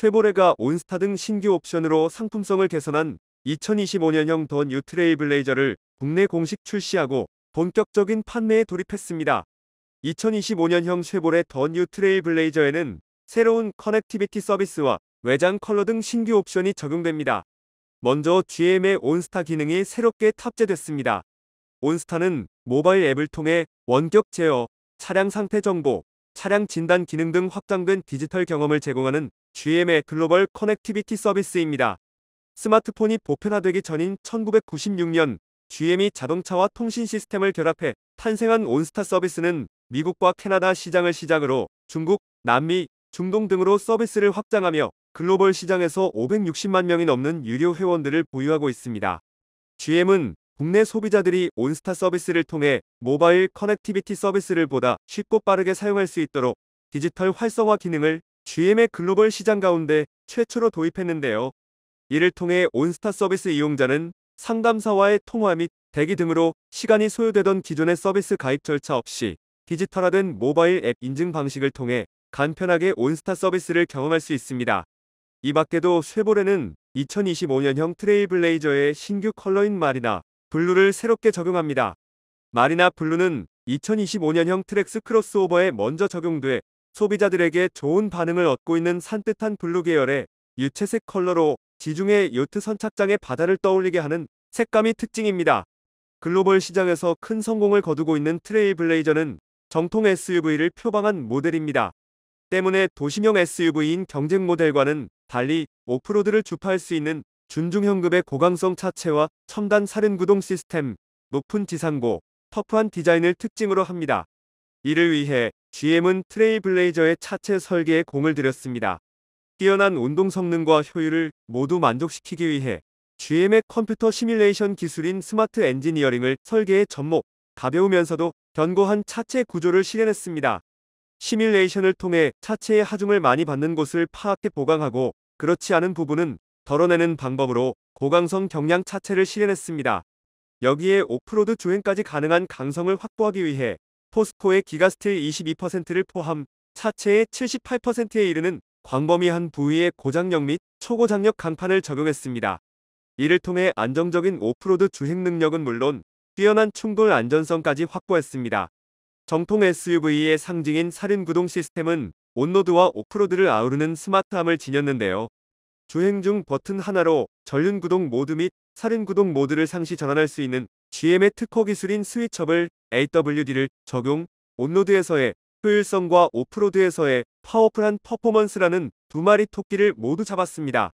세보레가 온스타 등 신규 옵션으로 상품성을 개선한 2025년형 더 뉴트레이 블레이저를 국내 공식 출시하고 본격적인 판매에 돌입했습니다. 2025년형 쉐보레 더 뉴트레이 블레이저에는 새로운 커넥티비티 서비스와 외장 컬러 등 신규 옵션이 적용됩니다. 먼저 GM의 온스타 기능이 새롭게 탑재됐습니다. 온스타는 모바일 앱을 통해 원격 제어, 차량 상태 정보, 차량 진단 기능 등 확장된 디지털 경험을 제공하는 GM의 글로벌 커넥티비티 서비스입니다. 스마트폰이 보편화되기 전인 1996년 GM이 자동차와 통신 시스템을 결합해 탄생한 온스타 서비스는 미국과 캐나다 시장을 시작으로 중국, 남미, 중동 등으로 서비스를 확장하며 글로벌 시장에서 560만 명이 넘는 유료 회원들을 보유하고 있습니다. GM은 국내 소비자들이 온스타 서비스를 통해 모바일 커넥티비티 서비스를 보다 쉽고 빠르게 사용할 수 있도록 디지털 활성화 기능을 GM의 글로벌 시장 가운데 최초로 도입했는데요. 이를 통해 온스타 서비스 이용자는 상담사와의 통화 및 대기 등으로 시간이 소요되던 기존의 서비스 가입 절차 없이 디지털화된 모바일 앱 인증 방식을 통해 간편하게 온스타 서비스를 경험할 수 있습니다. 이 밖에도 쉐보레는 2025년형 트레일블레이저의 신규 컬러인 마리나 블루를 새롭게 적용합니다. 마리나 블루는 2025년형 트랙스 크로스오버에 먼저 적용돼 소비자들에게 좋은 반응을 얻고 있는 산뜻한 블루 계열의 유채색 컬러로 지중해 요트 선착장의 바다를 떠올리게 하는 색감이 특징입니다. 글로벌 시장에서 큰 성공을 거두고 있는 트레일블레이저는 정통 SUV를 표방한 모델입니다. 때문에 도심형 SUV인 경쟁 모델과는 달리 오프로드를 주파할 수 있는 준중형급의 고강성 차체와 첨단 사륜구동 시스템, 높은 지상고, 터프한 디자인을 특징으로 합니다. 이를 위해 GM은 트레이블레이저의 차체 설계에 공을 들였습니다. 뛰어난 운동 성능과 효율을 모두 만족시키기 위해 GM의 컴퓨터 시뮬레이션 기술인 스마트 엔지니어링을 설계에 접목, 가벼우면서도 견고한 차체 구조를 실현했습니다. 시뮬레이션을 통해 차체의 하중을 많이 받는 곳을 파악해 보강하고 그렇지 않은 부분은 덜어내는 방법으로 고강성 경량 차체를 실현했습니다. 여기에 오프로드 주행까지 가능한 강성을 확보하기 위해 포스코의 기가스틸 22%를 포함 차체의 78%에 이르는 광범위한 부위의 고장력 및 초고장력 강판을 적용했습니다. 이를 통해 안정적인 오프로드 주행 능력은 물론 뛰어난 충돌 안전성까지 확보했습니다. 정통 SUV의 상징인 살인구동 시스템은 온로드와 오프로드를 아우르는 스마트함을 지녔는데요. 주행 중 버튼 하나로 전륜구동 모드 및살인구동 모드를 상시 전환할 수 있는 GM의 특허 기술인 스위첩블 AWD를 적용, 온로드에서의 효율성과 오프로드에서의 파워풀한 퍼포먼스라는 두 마리 토끼를 모두 잡았습니다.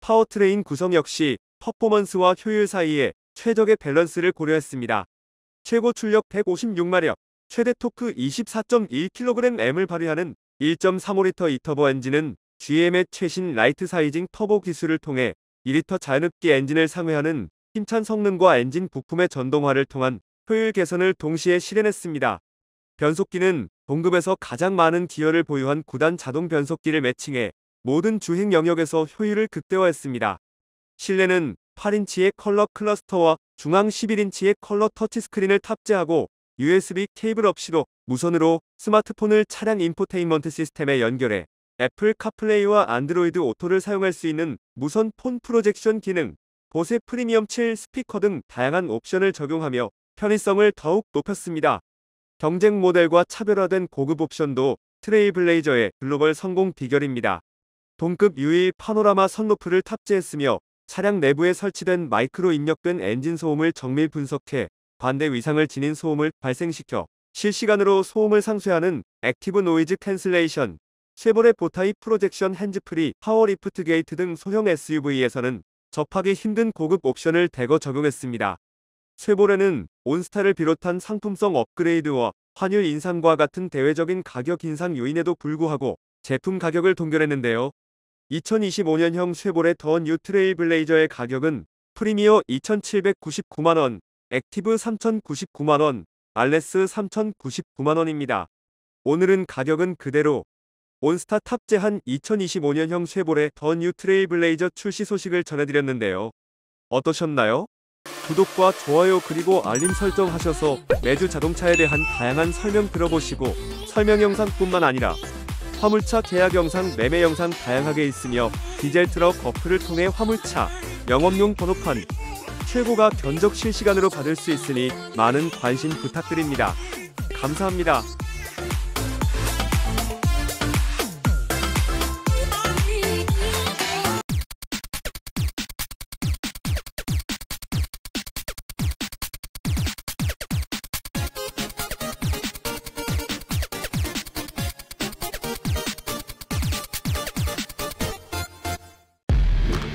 파워트레인 구성 역시 퍼포먼스와 효율 사이에 최적의 밸런스를 고려했습니다. 최고 출력 156마력, 최대 토크 24.1kgm을 발휘하는 1.35L 이터보 엔진은 GM의 최신 라이트 사이징 터보 기술을 통해 2L 자연흡기 엔진을 상회하는 힘찬 성능과 엔진 부품의 전동화를 통한 효율 개선을 동시에 실현했습니다. 변속기는 동급에서 가장 많은 기여를 보유한 9단 자동 변속기를 매칭해 모든 주행 영역에서 효율을 극대화했습니다. 실내는 8인치의 컬러 클러스터와 중앙 11인치의 컬러 터치스크린을 탑재하고 USB 케이블 없이도 무선으로 스마트폰을 차량 인포테인먼트 시스템에 연결해 애플 카플레이와 안드로이드 오토를 사용할 수 있는 무선 폰 프로젝션 기능, 보세 프리미엄 7 스피커 등 다양한 옵션을 적용하며 편의성을 더욱 높였습니다. 경쟁 모델과 차별화된 고급 옵션도 트레이블레이저의 글로벌 성공 비결입니다. 동급 유일 파노라마 선루프를 탑재했으며 차량 내부에 설치된 마이크로 입력된 엔진 소음을 정밀 분석해 반대 위상을 지닌 소음을 발생시켜 실시간으로 소음을 상쇄하는 액티브 노이즈 캔슬레이션, 쉐보레 보타이 프로젝션 핸즈프리, 파워 리프트 게이트 등 소형 SUV에서는 접하기 힘든 고급 옵션을 대거 적용했습니다. 쉐보레는 온스타를 비롯한 상품성 업그레이드와 환율 인상과 같은 대외적인 가격 인상 요인에도 불구하고 제품 가격을 동결했는데요. 2025년형 쉐보레 더 뉴 트레일 블레이저의 가격은 프리미어 2,799만원, 액티브 3,099만원, 알레스 3,099만원입니다. 오늘은 가격은 그대로 온스타 탑재한 2025년형 쉐보레 더뉴 트레이블레이저 출시 소식을 전해드렸는데요. 어떠셨나요? 구독과 좋아요 그리고 알림 설정하셔서 매주 자동차에 대한 다양한 설명 들어보시고 설명 영상뿐만 아니라 화물차 계약 영상, 매매 영상 다양하게 있으며 디젤 트럭 어플을 통해 화물차, 영업용 번호판, 최고가 견적 실시간으로 받을 수 있으니 많은 관심 부탁드립니다. 감사합니다.